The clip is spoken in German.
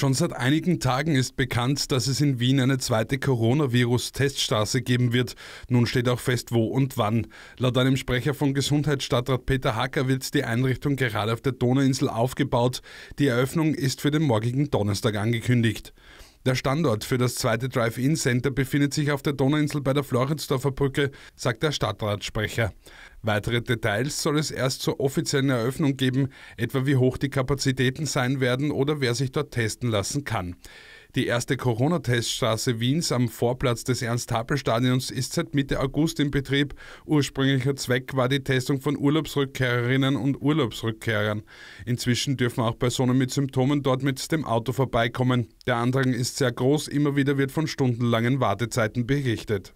Schon seit einigen Tagen ist bekannt, dass es in Wien eine zweite Coronavirus-Teststraße geben wird. Nun steht auch fest, wo und wann. Laut einem Sprecher von Gesundheitsstadtrat Peter Hacker wird die Einrichtung gerade auf der Donauinsel aufgebaut. Die Eröffnung ist für den morgigen Donnerstag angekündigt. Der Standort für das zweite Drive-In-Center befindet sich auf der Donauinsel bei der Floridsdorfer Brücke, sagt der Stadtratssprecher. Weitere Details soll es erst zur offiziellen Eröffnung geben, etwa wie hoch die Kapazitäten sein werden oder wer sich dort testen lassen kann. Die erste Corona-Teststraße Wiens am Vorplatz des Ernst-Happel-Stadions ist seit Mitte August in Betrieb. Ursprünglicher Zweck war die Testung von Urlaubsrückkehrerinnen und Urlaubsrückkehrern. Inzwischen dürfen auch Personen mit Symptomen dort mit dem Auto vorbeikommen. Der Andrang ist sehr groß, immer wieder wird von stundenlangen Wartezeiten berichtet.